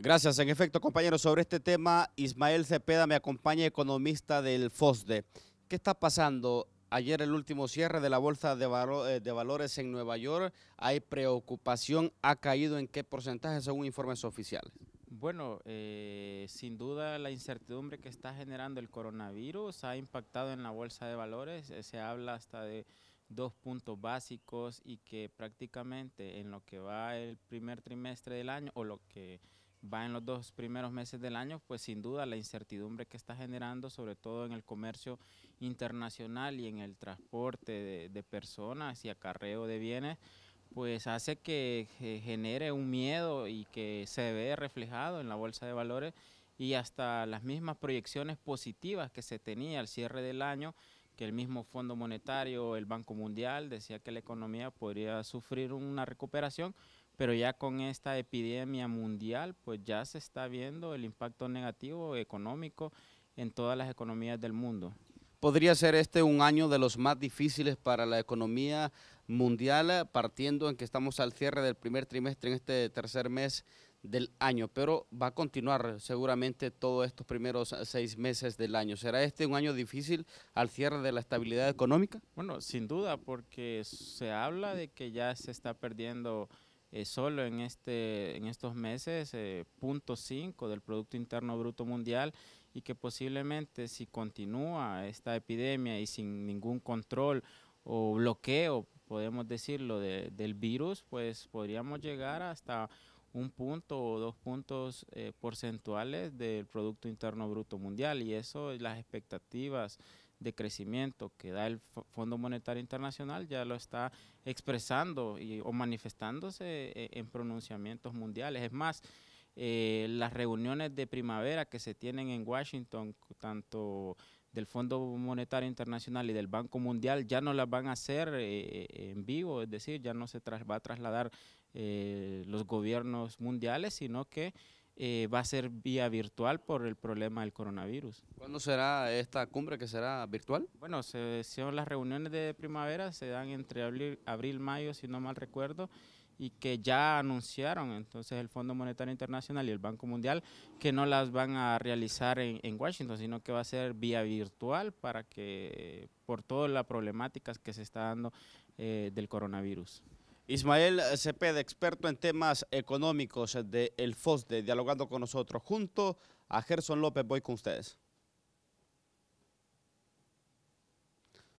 Gracias, en efecto, compañeros. Sobre este tema, Ismael Cepeda me acompaña, economista del FOSDE. ¿Qué está pasando? Ayer el último cierre de la Bolsa de, eh, Valores en Nueva York. ¿Hay preocupación? ¿Ha caído en qué porcentaje según informes oficiales? Bueno, eh, sin duda la incertidumbre que está generando el coronavirus ha impactado en la bolsa de valores. Eh, se habla hasta de dos puntos básicos y que prácticamente en lo que va el primer trimestre del año o lo que va en los dos primeros meses del año, pues sin duda la incertidumbre que está generando, sobre todo en el comercio internacional y en el transporte de, personas y acarreo de bienes, pues hace que genere un miedo y que se ve reflejado en la bolsa de valores y hasta las mismas proyecciones positivas que se tenía al cierre del año, que el mismo Fondo Monetario, el Banco Mundial decía que la economía podría sufrir una recuperación, pero ya con esta epidemia mundial, pues ya se está viendo el impacto negativo económico en todas las economías del mundo. ¿Podría ser este un año de los más difíciles para la economía mundial, partiendo en que estamos al cierre del primer trimestre en este tercer mes del año, pero va a continuar seguramente todos estos primeros seis meses del año. ¿Será este un año difícil al cierre de la estabilidad económica? Bueno, sin duda, porque se habla de que ya se está perdiendo eh, solo en, este, en estos meses, eh, punto del Producto Interno Bruto Mundial y que posiblemente si continúa esta epidemia y sin ningún control o bloqueo, podemos decirlo, de, del virus, pues podríamos llegar hasta un punto o dos puntos eh, porcentuales del Producto Interno Bruto Mundial y eso las expectativas de crecimiento que da el Fondo Monetario Internacional ya lo está expresando y, o manifestándose eh, en pronunciamientos mundiales. Es más, eh, las reuniones de primavera que se tienen en Washington, tanto del Fondo Monetario Internacional y del Banco Mundial, ya no las van a hacer eh, en vivo, es decir, ya no se va a trasladar los gobiernos mundiales, sino que eh, va a ser vía virtual por el problema del coronavirus. ¿Cuándo será esta cumbre que será virtual? Bueno, se, son las reuniones de primavera, se dan entre abril, mayo, si no mal recuerdo, y que ya anunciaron entonces el Fondo Monetario Internacional y el Banco Mundial que no las van a realizar en, Washington, sino que va a ser vía virtual para que por todas las problemáticas que se está dando eh, del coronavirus. Ismael Cepeda, experto en temas económicos del FOSDE, dialogando con nosotros junto a Gerson López. Voy con ustedes.